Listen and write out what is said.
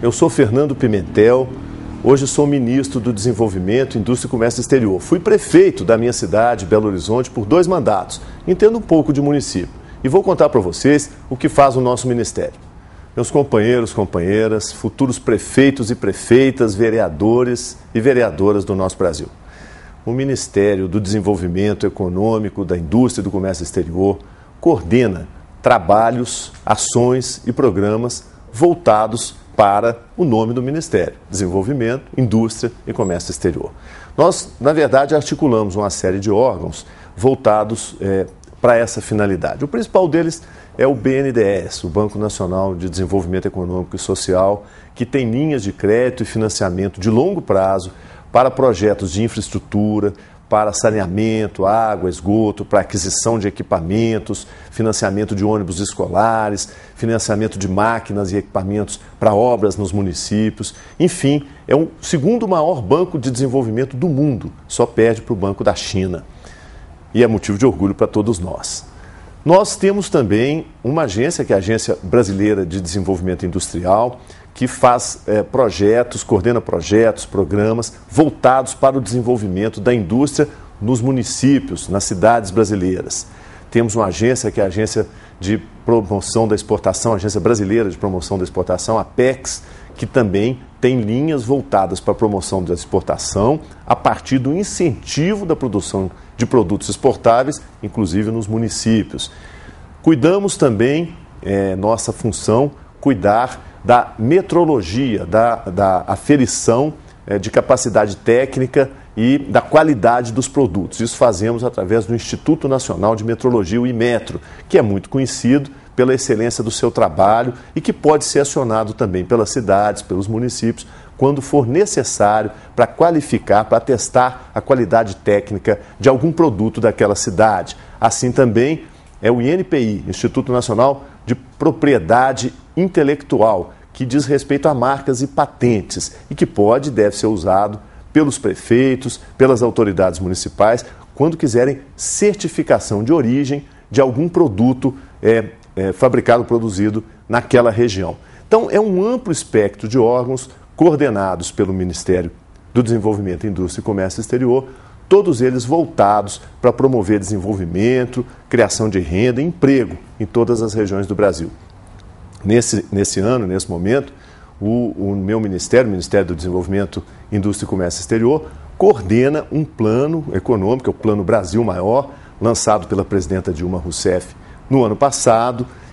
Eu sou Fernando Pimentel, hoje sou ministro do Desenvolvimento, Indústria e Comércio Exterior. Fui prefeito da minha cidade, Belo Horizonte, por dois mandatos. Entendo um pouco de município e vou contar para vocês o que faz o nosso ministério. Meus companheiros, companheiras, futuros prefeitos e prefeitas, vereadores e vereadoras do nosso Brasil. O Ministério do Desenvolvimento Econômico, da Indústria e do Comércio Exterior coordena trabalhos, ações e programas voltados para o nome do Ministério: Desenvolvimento, Indústria e Comércio Exterior. Nós, na verdade, articulamos uma série de órgãos voltados é, para essa finalidade. O principal deles é o BNDES, o Banco Nacional de Desenvolvimento Econômico e Social, que tem linhas de crédito e financiamento de longo prazo para projetos de infraestrutura, para saneamento, água, esgoto, para aquisição de equipamentos, financiamento de ônibus escolares, financiamento de máquinas e equipamentos para obras nos municípios. Enfim, é o segundo maior banco de desenvolvimento do mundo, só perde para o Banco da China. E é motivo de orgulho para todos nós. Nós temos também uma agência, que é a Agência Brasileira de Desenvolvimento Industrial, que faz é, projetos, coordena projetos, programas voltados para o desenvolvimento da indústria nos municípios, nas cidades brasileiras. Temos uma agência que é a Agência de Promoção da Exportação, a Agência Brasileira de Promoção da Exportação, a PEX, que também tem linhas voltadas para a promoção da exportação a partir do incentivo da produção de produtos exportáveis, inclusive nos municípios. Cuidamos também, é, nossa função, cuidar da metrologia, da, da aferição é, de capacidade técnica e da qualidade dos produtos. Isso fazemos através do Instituto Nacional de Metrologia, o IMETRO, que é muito conhecido pela excelência do seu trabalho e que pode ser acionado também pelas cidades, pelos municípios, quando for necessário para qualificar, para testar a qualidade técnica de algum produto daquela cidade. Assim também é o INPI, Instituto Nacional de Propriedade Intelectual, que diz respeito a marcas e patentes e que pode e deve ser usado pelos prefeitos, pelas autoridades municipais, quando quiserem certificação de origem de algum produto é, é, fabricado, produzido naquela região. Então, é um amplo espectro de órgãos coordenados pelo Ministério do Desenvolvimento, Indústria e Comércio Exterior, todos eles voltados para promover desenvolvimento, criação de renda e emprego em todas as regiões do Brasil nesse, nesse ano, nesse momento, o, o, meu ministério, o Ministério do Desenvolvimento, Indústria e Comércio Exterior, coordena um plano econômico, é o Plano Brasil Maior, lançado pela presidenta Dilma Rousseff no ano passado,